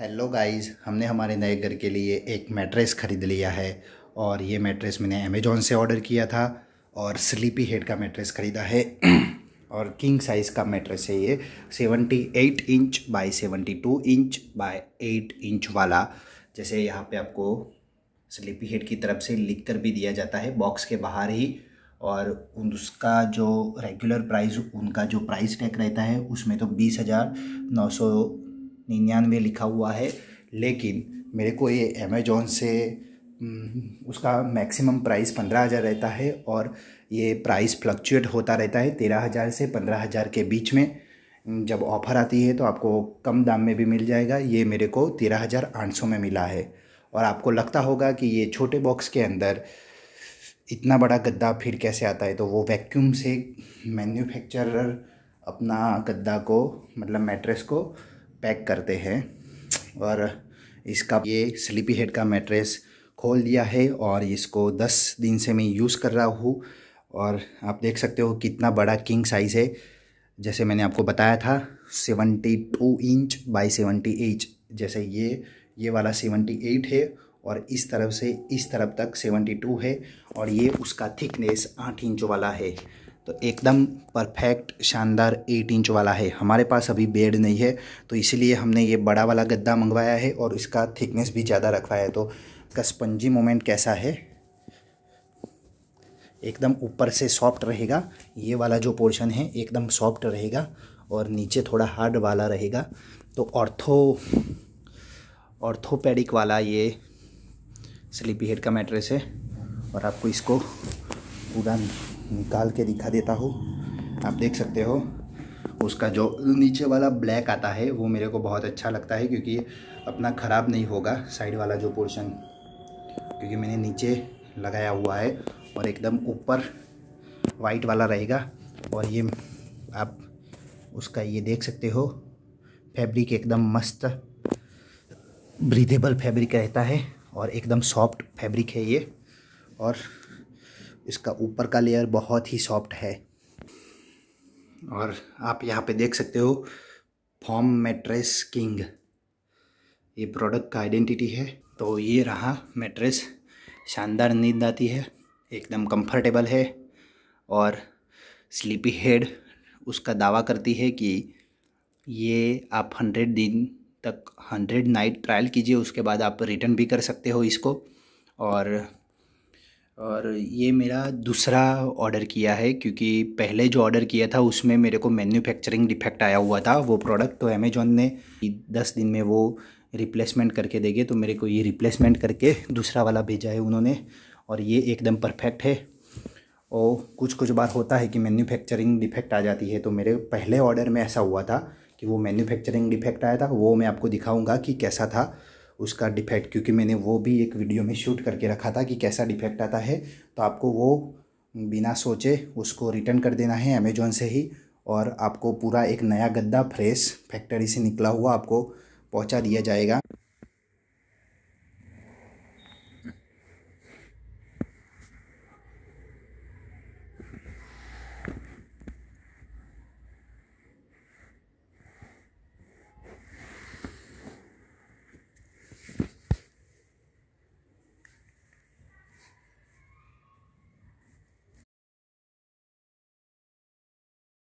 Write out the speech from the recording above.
hello guys हमने हमारे नए घर के लिए एक मैट्रेस ख़रीद लिया है और ये मैट्रेस मैंने अमेज़ोन से ऑर्डर किया था और स्लीपी हेड का मैट्रेस ख़रीदा है और किंग साइज़ का मैट्रेस है ये eight inch by two inch by eight inch वाला जैसे यहाँ पे आपको स्लीपी हेड की तरफ से लिख कर भी दिया जाता है बॉक्स के बाहर ही और उसका जो रेगुलर प्राइस उनका जो प्राइस टैग रहता है उसमें तो बीस हज़ार नौ सौ निन्यानवे लिखा हुआ है लेकिन मेरे को ये अमेजोन से उसका मैक्सिमम प्राइस पंद्रह हज़ार रहता है और ये प्राइस फ्लक्चुएट होता रहता है तेरह हज़ार से पंद्रह हज़ार के बीच में जब ऑफ़र आती है तो आपको कम दाम में भी मिल जाएगा ये मेरे को तेरह हज़ार आठ सौ में मिला है और आपको लगता होगा कि ये छोटे बॉक्स के अंदर इतना बड़ा गद्दा फिर कैसे आता है तो वो वैक्यूम से मैन्युफैक्चरर अपना गद्दा को मतलब मैट्रेस को पैक करते हैं और इसका ये स्लीपी हेड का मेट्रेस खोल दिया है और इसको 10 दिन से मैं यूज़ कर रहा हूँ और आप देख सकते हो कितना बड़ा किंग साइज़ है जैसे मैंने आपको बताया था 72 इंच बाई 78 जैसे ये ये वाला 78 है और इस तरफ से इस तरफ तक 72 है और ये उसका थिकनेस 8 इंच वाला है तो एकदम परफेक्ट शानदार एट इंच वाला है हमारे पास अभी बेड नहीं है तो इसलिए हमने ये बड़ा वाला गद्दा मंगवाया है और इसका थिकनेस भी ज़्यादा रखवाया है तो इसका स्पंजी मोमेंट कैसा है एकदम ऊपर से सॉफ्ट रहेगा ये वाला जो पोर्शन है एकदम सॉफ्ट रहेगा और नीचे थोड़ा हार्ड वाला रहेगा तो ऑर्थो ऑर्थोपेडिक वाला ये स्लीपी हेड का मैट्रेस है और आपको इसको पूरा निकाल के दिखा देता हूँ आप देख सकते हो उसका जो नीचे वाला ब्लैक आता है वो मेरे को बहुत अच्छा लगता है क्योंकि अपना ख़राब नहीं होगा साइड वाला जो पोर्शन क्योंकि मैंने नीचे लगाया हुआ है और एकदम ऊपर वाइट वाला रहेगा और ये आप उसका ये देख सकते हो फैब्रिक एकदम मस्त ब्रीदेबल फैब्रिक रहता है और एकदम सॉफ्ट फैब्रिक है ये और इसका ऊपर का लेयर बहुत ही सॉफ्ट है और आप यहाँ पे देख सकते हो फॉर्म मेट्रेस किंग ये प्रोडक्ट का आइडेंटिटी है तो ये रहा मेट्रेस शानदार नींद आती है एकदम कंफर्टेबल है और स्लीपी हेड उसका दावा करती है कि ये आप हंड्रेड दिन तक हंड्रेड नाइट ट्रायल कीजिए उसके बाद आप रिटर्न भी कर सकते हो इसको और और ये मेरा दूसरा ऑर्डर किया है क्योंकि पहले जो ऑर्डर किया था उसमें मेरे को मैन्युफैक्चरिंग डिफेक्ट आया हुआ था वो प्रोडक्ट तो अमेजोन ने दस दिन में वो रिप्लेसमेंट करके देंगे तो मेरे को ये रिप्लेसमेंट करके दूसरा वाला भेजा है उन्होंने और ये एकदम परफेक्ट है और कुछ कुछ बार होता है कि मैन्युफैक्चरिंग डिफेक्ट आ जाती है तो मेरे पहले ऑर्डर में ऐसा हुआ था कि वो मैन्युफैक्चरिंग डिफेक्ट आया था वो मैं आपको दिखाऊंगा कि कैसा था उसका डिफेक्ट क्योंकि मैंने वो भी एक वीडियो में शूट करके रखा था कि कैसा डिफेक्ट आता है तो आपको वो बिना सोचे उसको रिटर्न कर देना है अमेजोन से ही और आपको पूरा एक नया गद्दा फ्रेश फैक्ट्री से निकला हुआ आपको पहुंचा दिया जाएगा